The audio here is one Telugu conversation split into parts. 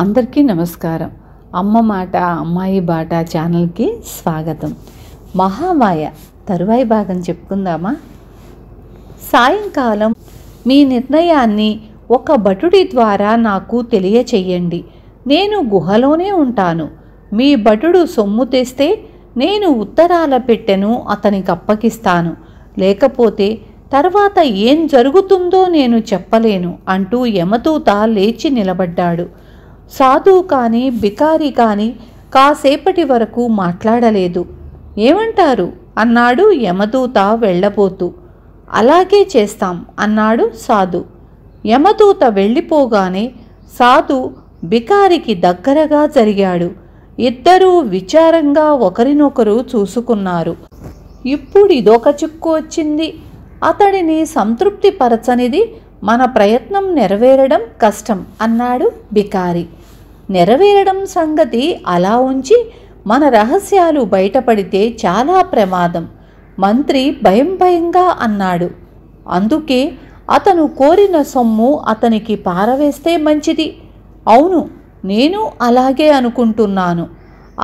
అందరికీ నమస్కారం అమ్మ మాట అమ్మాయి బాట ఛానల్కి స్వాగతం మహామాయ తరువాయి భాగం చెప్పుకుందామా సాయంకాలం మీ నిర్ణయాన్ని ఒక భటుడి ద్వారా నాకు తెలియచేయండి నేను గుహలోనే ఉంటాను మీ భటుడు సొమ్ము తెస్తే నేను ఉత్తరాల పెట్టెను అతనికి అప్పగిస్తాను లేకపోతే తర్వాత ఏం జరుగుతుందో నేను చెప్పలేను అంటూ యమతూత లేచి నిలబడ్డాడు సాధువు కానీ బికారి కానీ కాసేపటి వరకు మాట్లాడలేదు ఏమంటారు అన్నాడు యమదూత వెళ్ళబోతూ అలాగే చేస్తాం అన్నాడు సాధు యమదూత వెళ్ళిపోగానే సాధు బికారికి దగ్గరగా జరిగాడు ఇద్దరూ విచారంగా ఒకరినొకరు చూసుకున్నారు ఇప్పుడు ఇదొక చిక్కు వచ్చింది అతడిని సంతృప్తిపరచనిది మన ప్రయత్నం నెరవేరడం కష్టం అన్నాడు బికారి నెరవేరడం సంగతి అలా ఉంచి మన రహస్యాలు బయటపడితే చాలా ప్రమాదం మంత్రి భయం భయంగా అన్నాడు అందుకే అతను కోరిన సొమ్ము అతనికి పారవేస్తే మంచిది అవును నేను అలాగే అనుకుంటున్నాను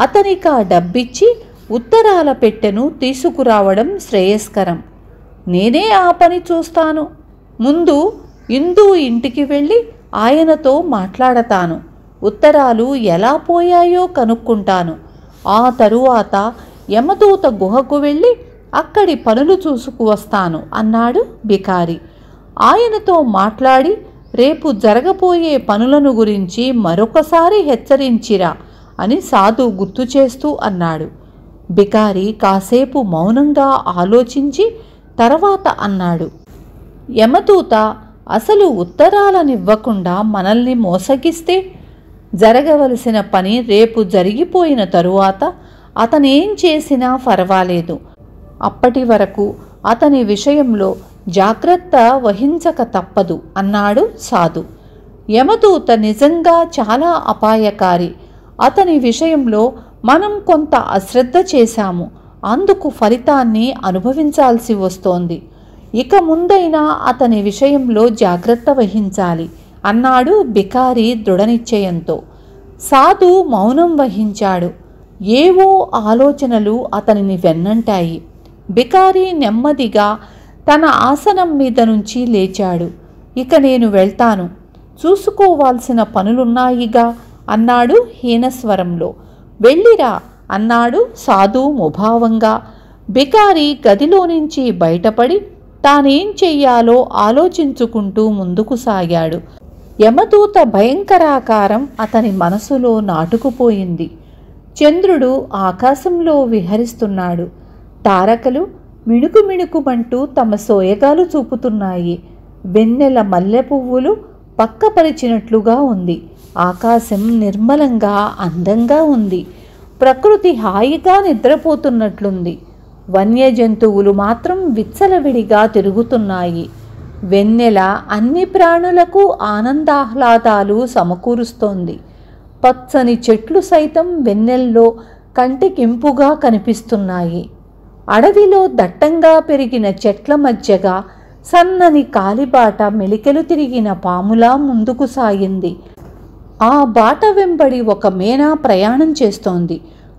అతనికి ఆ డబ్బిచ్చి ఉత్తరాల పెట్టెను తీసుకురావడం శ్రేయస్కరం నేనే ఆ పని చూస్తాను ముందు ఇందు ఇంటికి వెళ్ళి ఆయనతో మాట్లాడతాను ఉత్తరాలు ఎలా పోయాయో కనుక్కుంటాను ఆ తరువాత యమదూత గుహకు వెళ్ళి అక్కడి పనులు చూసుకువస్తాను అన్నాడు బికారి ఆయనతో మాట్లాడి రేపు జరగబోయే పనులను గురించి మరొకసారి హెచ్చరించిరా అని సాధు గుర్తు చేస్తూ అన్నాడు బికారి కాసేపు మౌనంగా ఆలోచించి తర్వాత అన్నాడు యమదూత అసలు ఉత్తరాలనివ్వకుండా మనల్ని మోసగిస్తే జరగవలసిన పని రేపు జరిగిపోయిన తరువాత అతనేం చేసినా పర్వాలేదు అప్పటి వరకు అతని విషయంలో జాగ్రత్త వహించక తప్పదు అన్నాడు సాధు యమదూత నిజంగా చాలా అపాయకారి అతని విషయంలో మనం కొంత అశ్రద్ధ చేశాము అందుకు ఫలితాన్ని అనుభవించాల్సి వస్తోంది ఇక ముందైనా అతని విషయంలో జాగ్రత్త వహించాలి అన్నాడు బికారి దృఢనిశ్చయంతో సాధు మౌనం వహించాడు ఏవో ఆలోచనలు అతనిని వెన్నంటాయి బికారి నెమ్మదిగా తన ఆసనం మీద నుంచి లేచాడు ఇక నేను వెళ్తాను చూసుకోవాల్సిన పనులున్నాయిగా అన్నాడు హీనస్వరంలో వెళ్ళిరా అన్నాడు సాధు ముభావంగా బికారి గదిలో నుంచి బయటపడి తానేం చెయ్యాలో ఆలోచించుకుంటూ ముందుకు సాగాడు యమదూత భయంకరాకారం అతని మనసులో నాటుకుపోయింది చంద్రుడు ఆకాశంలో విహరిస్తున్నాడు తారకలు మిణుకు మిణుకుమంటూ తమ సోయగాలు చూపుతున్నాయి వెన్నెల మల్లె పువ్వులు పక్కపరిచినట్లుగా ఉంది ఆకాశం నిర్మలంగా అందంగా ఉంది ప్రకృతి హాయిగా నిద్రపోతున్నట్లుంది వన్యజంతువులు మాత్రం విచ్చలవిడిగా తిరుగుతున్నాయి వెన్నెల అన్ని ప్రాణులకు ఆనందాహ్లాదాలు సమకూరుస్తోంది పచ్చని చెట్లు సైతం వెన్నెల్లో కంటికింపుగా కనిపిస్తున్నాయి అడవిలో దట్టంగా పెరిగిన చెట్ల మధ్యగా సన్నని కాలిబాట మెలికలు తిరిగిన పాములా ముందుకు సాగింది ఆ బాట వెంబడి ఒక మేనా ప్రయాణం చేస్తోంది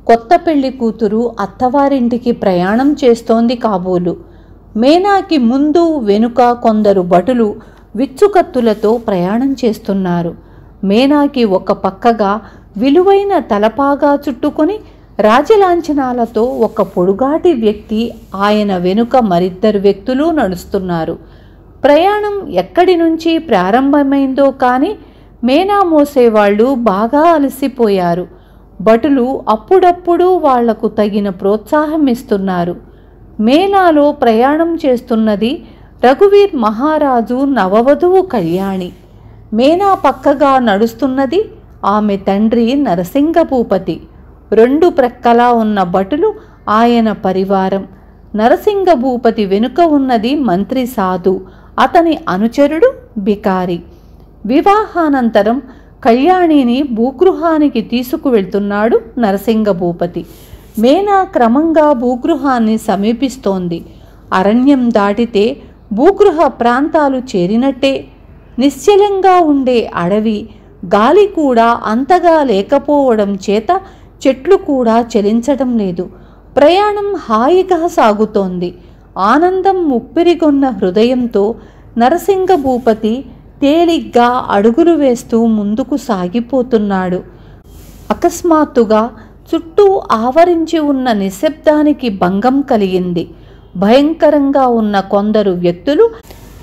కొత్త పెళ్లి కూతురు అత్తవారింటికి ప్రయాణం చేస్తోంది కాబోలు మేనాకి ముందు వెనుక కొందరు భటులు విచ్చుకత్తులతో ప్రయాణం చేస్తున్నారు మేనాకి ఒక పక్కగా విలువైన తలపాగా చుట్టుకొని రాజలాంఛనాలతో ఒక పొడుగాటి వ్యక్తి ఆయన వెనుక మరిద్దరు వ్యక్తులు నడుస్తున్నారు ప్రయాణం ఎక్కడి నుంచి ప్రారంభమైందో కానీ మేనా మోసేవాళ్ళు బాగా అలసిపోయారు భటులు అప్పుడప్పుడు వాళ్లకు తగిన ప్రోత్సాహం ఇస్తున్నారు మేనాలో ప్రయాణం చేస్తున్నది రఘువీర్ మహారాజు నవవధువు కళ్యాణి మేనా పక్కగా నడుస్తున్నది ఆమె తండ్రి నరసింగభూపతి రెండు ప్రక్కలా ఉన్న భటులు ఆయన పరివారం నరసింగభూపతి వెనుక ఉన్నది మంత్రి సాధు అతని అనుచరుడు బికారి వివాహానంతరం కళ్యాణిని భూగృహానికి తీసుకువెళ్తున్నాడు నరసింగభూపతి మేనా క్రమంగా భూగృహాన్ని సమీపిస్తోంది అరణ్యం దాటితే భూగృహ ప్రాంతాలు చేరినట్టే నిశ్చలంగా ఉండే అడవి గాలి కూడా అంతగా లేకపోవడం చేత చెట్లు కూడా చలించడం లేదు ప్రయాణం హాయిగా సాగుతోంది ఆనందం ముప్పిరిగొన్న హృదయంతో నరసింగ భూపతి తేలిగ్గా అడుగులు వేస్తూ ముందుకు సాగిపోతున్నాడు అకస్మాత్తుగా చుట్టూ ఆవరించి ఉన్న నిశ్శబ్దానికి భంగం కలిగింది భయంకరంగా ఉన్న కొందరు వ్యక్తులు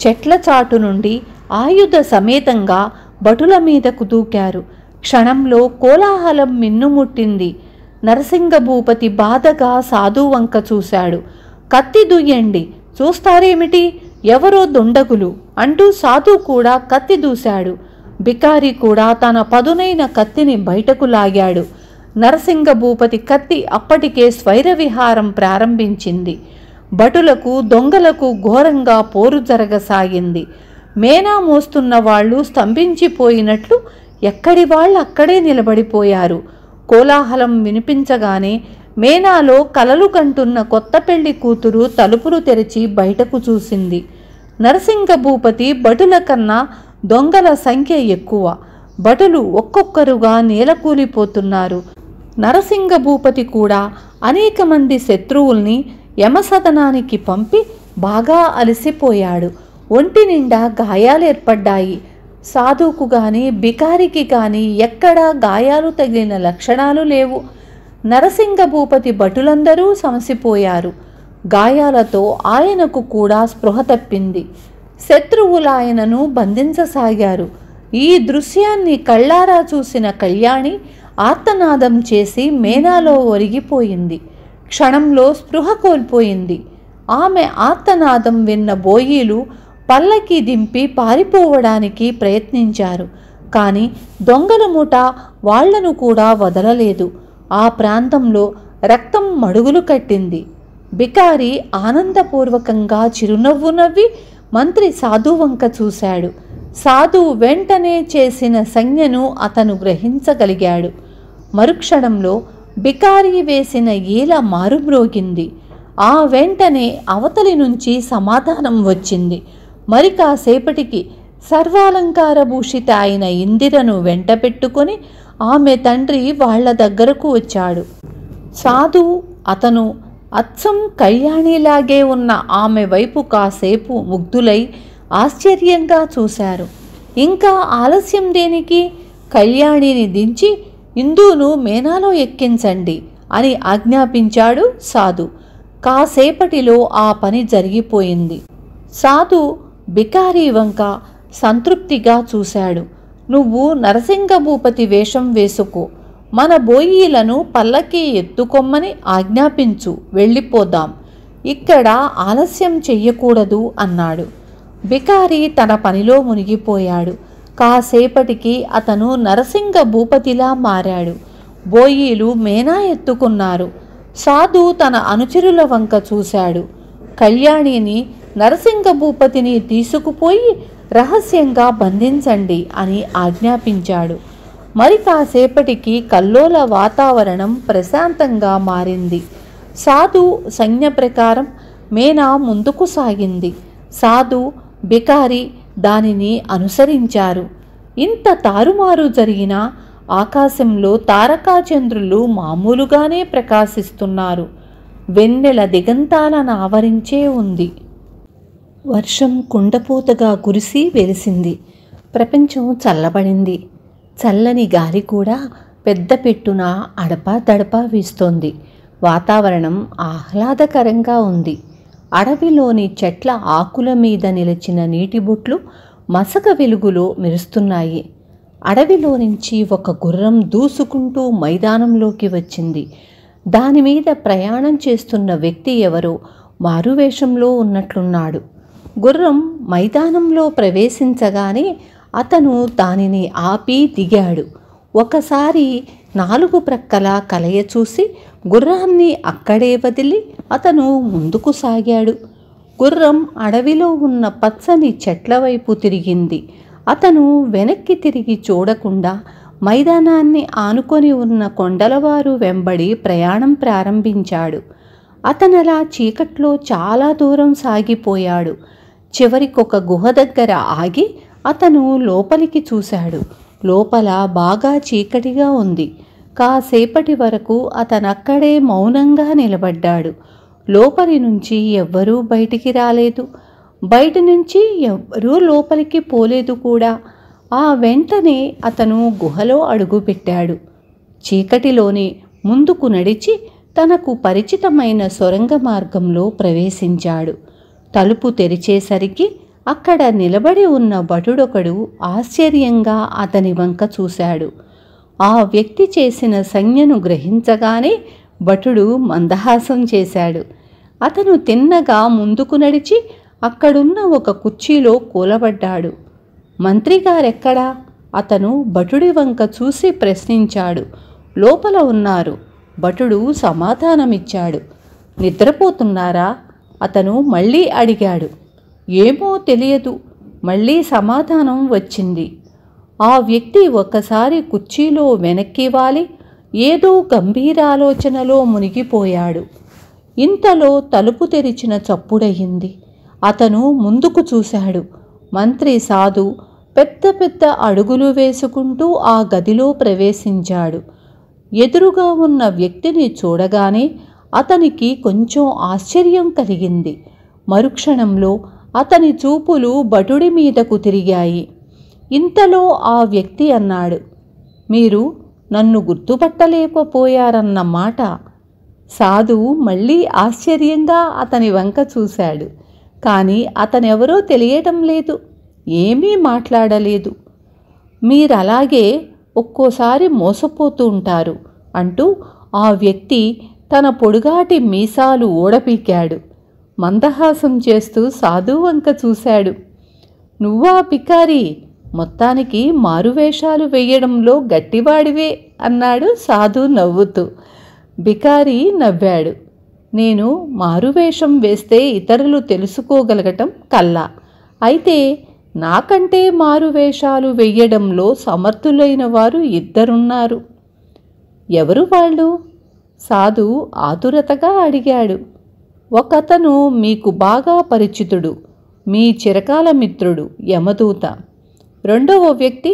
చెట్ల చాటు నుండి ఆయుధ సమేతంగా భటుల మీదకు దూకారు క్షణంలో కోలాహలం మిన్నుముట్టింది నరసింగభూపతి బాధగా సాధువంక చూశాడు కత్తి దూయండి చూస్తారేమిటి ఎవరో దుండగులు అంటూ సాధు కూడా కత్తి దూశాడు బికారి కూడా తన పదునైన కత్తిని బయటకు లాగాడు నరసింగ భూపతి కత్తి అప్పటికే స్వైరవిహారం ప్రారంభించింది భటులకు దొంగలకు ఘోరంగా పోరు జరగసాగింది మేనా మోస్తున్న వాళ్ళు స్తంభించిపోయినట్లు ఎక్కడి వాళ్ళు అక్కడే నిలబడిపోయారు కోలాహలం వినిపించగానే మేనాలో కలలు కంటున్న కొత్త పెళ్లి కూతురు తలుపులు తెరిచి బయటకు చూసింది నరసింగ భూపతి భటుల కన్నా దొంగల సంఖ్య ఎక్కువ భటులు ఒక్కొక్కరుగా నేలకూలిపోతున్నారు నరసింగ భూపతి కూడా అనేక మంది శత్రువుల్ని యమసదనానికి పంపి బాగా అలసిపోయాడు ఒంటి నిండా గాయాలేర్పడ్డాయి సాధువుకు కానీ బికారికి కానీ ఎక్కడా గాయాలు తగిలిన లక్షణాలు లేవు నరసింగ భూపతి భటులందరూ సమసిపోయారు గాయాలతో ఆయనకు కూడా స్పృహ తప్పింది శత్రువులు ఆయనను బంధించసాగారు ఈ దృశ్యాన్ని కళ్ళారా చూసిన కళ్యాణి ఆర్తనాదం చేసి మేనాలో ఒరిగిపోయింది క్షణంలో స్పృహ కోల్పోయింది ఆమె ఆర్తనాదం విన్న బోయీలు పల్లకి దింపి పారిపోవడానికి ప్రయత్నించారు కానీ దొంగల మూట వాళ్లను కూడా వదలలేదు ఆ ప్రాంతంలో రక్తం మడుగులు కట్టింది బికారి ఆనందపూర్వకంగా చిరునవ్వు నవ్వి మంత్రి సాధువంక చూశాడు సాధు వెంటనే చేసిన సంజ్ఞను అతను గ్రహించగలిగాడు మరుక్షణంలో బికారి వేసిన ఈల మారుమ్రోగింది ఆ వెంటనే అవతలి నుంచి సమాధానం వచ్చింది మరి కాసేపటికి సర్వాలంకార భూషిత అయిన ఇందిరను వెంట పెట్టుకొని ఆమె తండ్రి వాళ్ల దగ్గరకు వచ్చాడు సాధు అతను అచ్చం కళ్యాణిలాగే ఉన్న ఆమె వైపు కాసేపు ముగ్ధులై ఆశ్చర్యంగా చూశారు ఇంకా ఆలస్యం దేనికి కళ్యాణిని దించి ఇందును మేనాలో ఎక్కించండి అని ఆజ్ఞాపించాడు సాధు కాసేపటిలో ఆ పని జరిగిపోయింది సాధు బికారీ వంక సంతృప్తిగా చూశాడు నువ్వు నరసింహభూపతి వేషం వేసుకో మన బోయీలను పల్లకి ఎత్తుకొమ్మని ఆజ్ఞాపించు వెళ్ళిపోదాం ఇక్కడ ఆలస్యం చెయ్యకూడదు అన్నాడు బికారి తన పనిలో మునిగిపోయాడు కాసేపటికి అతను నరసింగ భూపతిలా మారాడు బోయీలు మేనా ఎత్తుకున్నారు సాధు తన అనుచరుల వంక చూశాడు కళ్యాణిని నరసింగ భూపతిని తీసుకుపోయి రహస్యంగా బంధించండి అని ఆజ్ఞాపించాడు మరి కాసేపటికి కల్లోల వాతావరణం ప్రశాంతంగా మారింది సాధు సంజ్ఞ ప్రకారం మేనా ముందుకు సాగింది సాధు బికారి దానిని అనుసరించారు ఇంత తారుమారు జరిగిన ఆకాశంలో తారకాచంద్రులు మామూలుగానే ప్రకాశిస్తున్నారు వెన్నెల దిగంతాలను ఆవరించే ఉంది వర్షం కుండపోతగా కురిసి వెలిసింది ప్రపంచం చల్లబడింది చల్లని గాలి కూడా పెద్ద పెట్టున అడపా దడపా వీస్తోంది వాతావరణం ఆహ్లాదకరంగా ఉంది అడవిలోని చెట్ల ఆకుల మీద నిలిచిన నీటి బొట్లు మసక వెలుగులో మెరుస్తున్నాయి అడవిలో నుంచి ఒక గుర్రం దూసుకుంటూ మైదానంలోకి వచ్చింది దాని మీద ప్రయాణం చేస్తున్న వ్యక్తి ఎవరో మారువేషంలో ఉన్నట్లున్నాడు గుర్రం మైదానంలో ప్రవేశించగానే అతను దానిని ఆపి దిగాడు ఒకసారి నాలుగు ప్రక్కల కలయ చూసి గుర్రాన్ని అక్కడే వదిలి అతను ముందుకు సాగాడు గుర్రం అడవిలో ఉన్న పచ్చని చెట్ల వైపు తిరిగింది అతను వెనక్కి తిరిగి చూడకుండా మైదానాన్ని ఆనుకొని ఉన్న కొండలవారు వెంబడి ప్రయాణం ప్రారంభించాడు అతనలా చీకట్లో చాలా దూరం సాగిపోయాడు చివరికొక గుహ దగ్గర ఆగి అతను లోపలికి చూశాడు లోపల బాగా చీకటిగా ఉంది కాసేపటి వరకు అతనక్కడే మౌనంగా నిలబడ్డాడు లోపలి నుంచి ఎవ్వరూ బయటికి రాలేదు బయట నుంచి ఎవ్వరూ లోపలికి పోలేదు కూడా ఆ వెంటనే అతను గుహలో అడుగుపెట్టాడు చీకటిలోనే ముందుకు నడిచి తనకు పరిచితమైన సొరంగ మార్గంలో ప్రవేశించాడు తలుపు తెరిచేసరికి అక్కడ నిలబడి ఉన్న భటుడొకడు ఆశ్చర్యంగా అతని వంక చూశాడు ఆ వ్యక్తి చేసిన సంజ్ఞను గ్రహించగానే భటుడు మందహాసం చేశాడు అతను తిన్నగా ముందుకు నడిచి అక్కడున్న ఒక కుర్చీలో కూలబడ్డాడు మంత్రిగారెక్కడా అతను భటుడి వంక చూసి ప్రశ్నించాడు లోపల ఉన్నారు భటుడు సమాధానమిచ్చాడు నిద్రపోతున్నారా అతను మళ్ళీ అడిగాడు ఏమో తెలియదు మళ్ళీ సమాధానం వచ్చింది ఆ వ్యక్తి ఒకసారి కుర్చీలో వెనక్కి వాలి ఏదో గంభీర ఆలోచనలో మునిగిపోయాడు ఇంతలో తలుపు తెరిచిన చప్పుడయ్యింది అతను ముందుకు చూశాడు మంత్రి సాధు పెద్ద పెద్ద అడుగులు వేసుకుంటూ ఆ గదిలో ప్రవేశించాడు ఎదురుగా ఉన్న వ్యక్తిని చూడగానే అతనికి కొంచెం ఆశ్చర్యం కలిగింది మరుక్షణంలో అతని చూపులు బటుడి మీదకు తిరిగాయి ఇంతలో ఆ వ్యక్తి అన్నాడు మీరు నన్ను గుర్తుపట్టలేకపోయారన్న మాట సాధు మళ్ళీ ఆశ్చర్యంగా అతని వంక చూశాడు కానీ అతనెవరో తెలియటం లేదు ఏమీ మాట్లాడలేదు మీరలాగే ఒక్కోసారి మోసపోతూ ఉంటారు అంటూ ఆ వ్యక్తి తన పొడుగాటి మీసాలు ఓడపీకాడు మందహాసం చేస్తూ సాధువంక చూశాడు నువ్వా పికారి మొత్తానికి మారువేషాలు వేయడంలో గట్టివాడివే అన్నాడు సాధు నవ్వుతూ బికారి నవ్వాడు నేను మారువేషం వేస్తే ఇతరులు తెలుసుకోగలగటం కల్లా అయితే నాకంటే మారువేషాలు వెయ్యడంలో సమర్థులైన వారు ఇద్దరున్నారు ఎవరు వాళ్ళు సాధు ఆతురతగా అడిగాడు ఒకతను మీకు బాగా పరిచితుడు మీ చిరకాల మిత్రుడు యమదూత రెండవ వ్యక్తి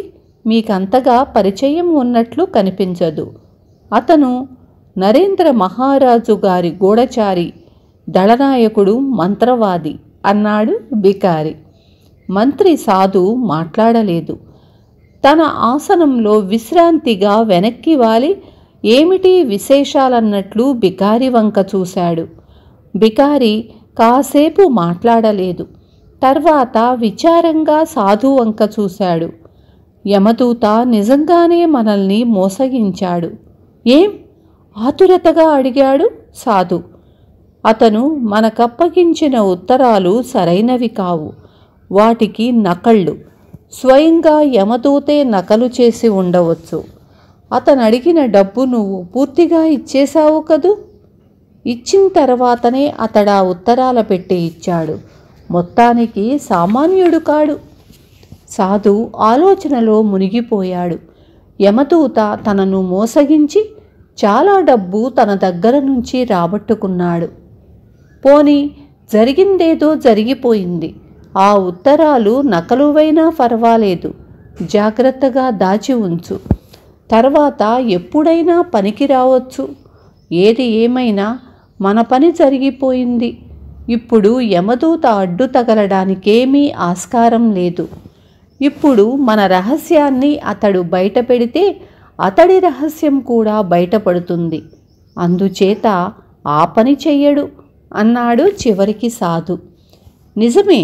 మీకంతగా పరిచయం ఉన్నట్లు కనిపించదు అతను నరేంద్ర మహారాజు గారి గూఢచారి దళనాయకుడు మంత్రవాది అన్నాడు బికారి మంత్రి సాధు మాట్లాడలేదు తన ఆసనంలో విశ్రాంతిగా వెనక్కి వాలి ఏమిటి విశేషాలన్నట్లు బికారి వంక చూశాడు బికారి కాసేపు మాట్లాడలేదు తర్వాత విచారంగా సాధు వంక చూశాడు యమదూత నిజంగానే మనల్ని మోసగించాడు ఏం ఆతురతగా అడిగాడు సాధు అతను మనకప్పగించిన ఉత్తరాలు సరైనవి కావు వాటికి నకళ్ళు స్వయంగా యమదూతే నకలు చేసి ఉండవచ్చు అతను అడిగిన డబ్బు నువ్వు పూర్తిగా ఇచ్చేశావు కదూ ఇచ్చిన తర్వాతనే అతడా ఉత్తరాల పెట్టి ఇచ్చాడు మొత్తానికి సామాన్యుడు కాడు సాధు ఆలోచనలో మునిగిపోయాడు యమదూత తనను మోసగించి చాలా డబ్బు తన దగ్గర నుంచి రాబట్టుకున్నాడు పోని జరిగిందేదో జరిగిపోయింది ఆ ఉత్తరాలు నకలువైనా పర్వాలేదు జాగ్రత్తగా దాచి ఉంచు తర్వాత ఎప్పుడైనా పనికి రావచ్చు ఏది ఏమైనా మన పని జరిగిపోయింది ఇప్పుడు యమదూత అడ్డు తగలడానికేమీ ఆస్కారం లేదు ఇప్పుడు మన రహస్యాన్ని అతడు బయటపెడితే అతడి రహస్యం కూడా బయటపడుతుంది అందుచేత ఆ పని చెయ్యడు అన్నాడు చివరికి సాధు నిజమే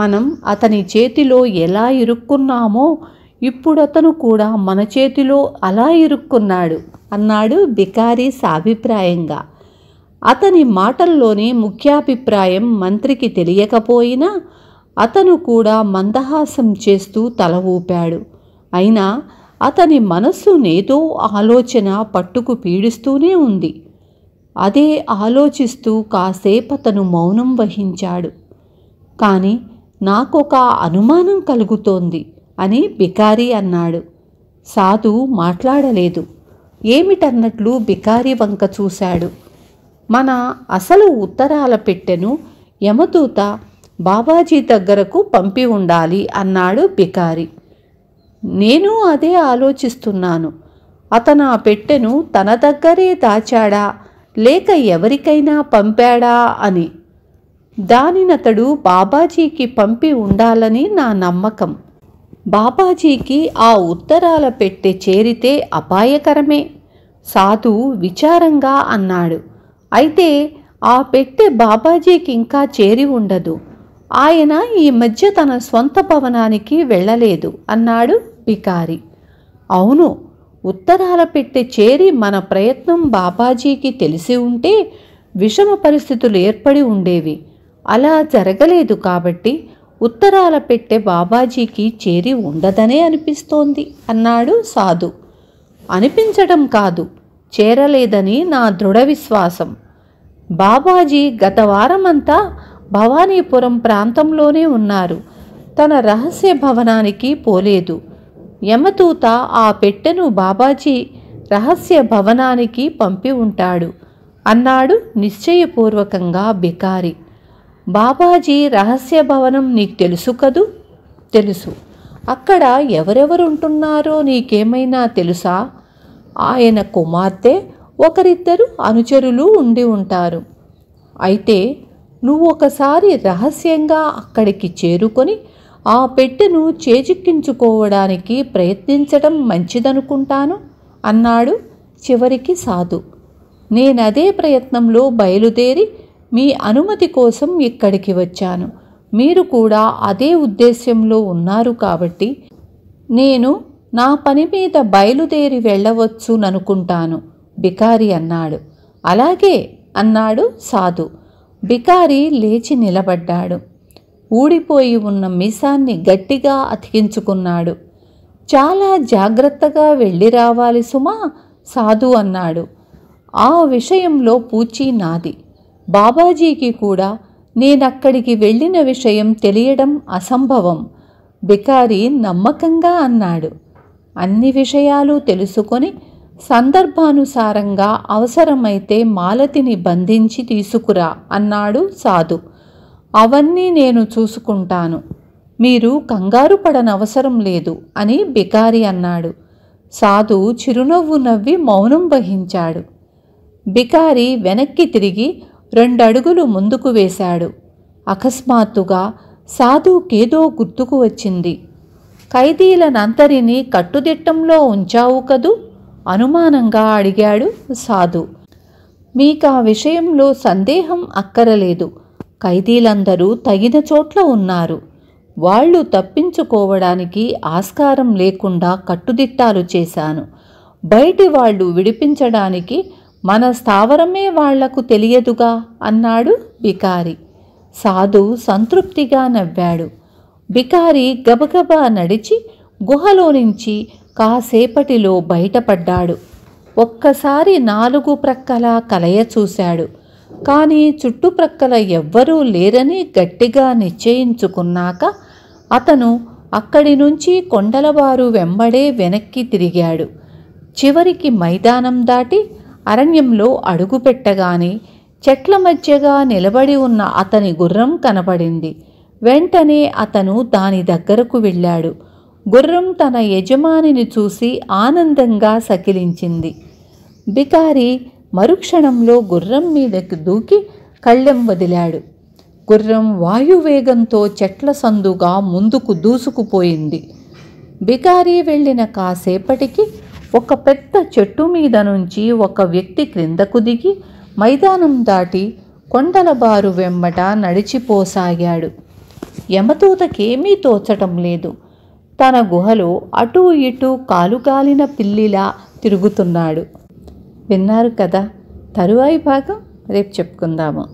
మనం అతని చేతిలో ఎలా ఇరుక్కున్నామో ఇప్పుడు అతను కూడా మన చేతిలో అలా ఇరుక్కున్నాడు అన్నాడు బికారీ సాభిప్రాయంగా అతని మాటల్లోని ముఖ్యాభిప్రాయం మంత్రికి తెలియకపోయినా అతను కూడా మందహాసం చేస్తూ తల ఊపాడు అయినా అతని మనస్సు నేదో ఆలోచన పట్టుకు పీడిస్తూనే ఉంది అదే ఆలోచిస్తూ కాసేపు అతను మౌనం వహించాడు కానీ నాకొక అనుమానం కలుగుతోంది అని బికారి అన్నాడు సాధు మాట్లాడలేదు ఏమిటన్నట్లు బికారి వంక చూశాడు మన అసలు ఉత్తరాల పెట్టెను యమదూత బాబాజీ దగ్గరకు పంపి ఉండాలి అన్నాడు బికారి నేను అదే ఆలోచిస్తున్నాను అతను ఆ పెట్టెను తన దగ్గరే దాచాడా లేక ఎవరికైనా పంపాడా అని దానినతడు బాబాజీకి పంపి ఉండాలని నా నమ్మకం బాబాజీకి ఆ ఉత్తరాల పెట్టె చేరితే అపాయకరమే సాధు విచారంగా అన్నాడు అయితే ఆ పెట్టె బాబాజీకి ఇంకా చేరి ఉండదు ఆయన ఈ మధ్య తన సొంత భవనానికి వెళ్ళలేదు అన్నాడు బికారి అవును ఉత్తరాల పెట్టె చేరి మన ప్రయత్నం బాబాజీకి తెలిసి ఉంటే విషమ పరిస్థితులు ఏర్పడి ఉండేవి అలా జరగలేదు కాబట్టి ఉత్తరాల పెట్టె బాబాజీకి చేరి ఉండదనే అనిపిస్తోంది అన్నాడు సాధు అనిపించడం కాదు చేరలేదని నా దృఢ విశ్వాసం బాబాజీ గత వారమంతా భవానీపురం ప్రాంతంలోనే ఉన్నారు తన రహస్య భవనానికి పోలేదు యమతూత ఆ పెట్టెను బాబాజీ రహస్య భవనానికి పంపి ఉంటాడు అన్నాడు నిశ్చయపూర్వకంగా బికారి బాబాజీ రహస్య భవనం నీకు తెలుసు కదూ తెలుసు అక్కడ ఎవరెవరు ఉంటున్నారో నీకేమైనా తెలుసా ఆయన కుమార్తె ఒకరిద్దరు అనుచరులు ఉండి ఉంటారు అయితే నువ్వు ఒకసారి రహస్యంగా అక్కడికి చేరుకొని ఆ పెట్టెను చేజిక్కించుకోవడానికి ప్రయత్నించడం మంచిదనుకుంటాను అన్నాడు చివరికి సాధు నేనదే ప్రయత్నంలో బయలుదేరి మీ అనుమతి కోసం ఇక్కడికి వచ్చాను మీరు కూడా అదే ఉద్దేశ్యంలో ఉన్నారు కాబట్టి నేను నా పని మీద బయలుదేరి వెళ్ళవచ్చుననుకుంటాను బికారి అన్నాడు అలాగే అన్నాడు సాధు బికారి లేచి నిలబడ్డాడు ఊడిపోయి ఉన్న మీసాన్ని గట్టిగా అతికించుకున్నాడు చాలా జాగ్రత్తగా వెళ్ళి రావాలి సుమా సాధు అన్నాడు ఆ విషయంలో పూచి నాది బాబాజీకి కూడా నేనక్కడికి వెళ్ళిన విషయం తెలియడం అసంభవం బికారి నమ్మకంగా అన్నాడు అన్ని విషయాలు తెలుసుకొని సందర్భానుసారంగా అవసరమైతే మాలతిని బంధించి తీసుకురా అన్నాడు సాధు అవన్నీ నేను చూసుకుంటాను మీరు కంగారు పడనవసరం లేదు అని బికారి అన్నాడు సాధు చిరునవ్వు నవ్వి మౌనం వహించాడు బికారి వెనక్కి తిరిగి రెండడుగులు ముందుకు వేశాడు అకస్మాత్తుగా సాధుకేదో గుర్తుకు వచ్చింది ఖైదీలనంతరిని కట్టుదిట్టంలో ఉంచావు కదూ అనుమానంగా అడిగాడు సాధు మీకు ఆ విషయంలో సందేహం అక్కరలేదు ఖైదీలందరూ తగిన చోట్ల ఉన్నారు వాళ్ళు తప్పించుకోవడానికి ఆస్కారం లేకుండా కట్టుదిట్టాలు చేశాను బయటి వాళ్ళు విడిపించడానికి మన స్థావరమే వాళ్లకు తెలియదుగా అన్నాడు బికారి సాధు సంతృప్తిగా నవ్వాడు బికారి గబగబా నడిచి గుహలో నుంచి కాసేపటిలో బయటపడ్డాడు ఒక్కసారి నాలుగు ప్రక్కల కలయ చూశాడు కానీ చుట్టుప్రక్కల ఎవ్వరూ లేరని గట్టిగా నిశ్చయించుకున్నాక అతను అక్కడి నుంచి కొండలవారు వెంబడే వెనక్కి తిరిగాడు చివరికి మైదానం దాటి అరణ్యంలో అడుగుపెట్టగానే చెట్ల మధ్యగా నిలబడి ఉన్న అతని గుర్రం కనపడింది వెంటనే అతను దాని దగ్గరకు వెళ్ళాడు గుర్రం తన యజమానిని చూసి ఆనందంగా సకిలించింది బికారి మరుక్షణంలో గుర్రం మీదకి దూకి కళ్ళెం వదిలాడు గుర్రం వాయువేగంతో చెట్ల సందుగా ముందుకు దూసుకుపోయింది బికారి వెళ్ళిన కాసేపటికి ఒక పెద్ద చెట్టు మీద నుంచి ఒక వ్యక్తి క్రిందకు దిగి మైదానం దాటి కొండల బారు వెంబట నడిచిపోసాగాడు యమతూతకేమీ తోచటం లేదు తన గుహలో అటూ ఇటూ కాలుగాలిన పిల్లిలా తిరుగుతున్నాడు విన్నారు కదా తరువాయి భాగం రేపు చెప్పుకుందాము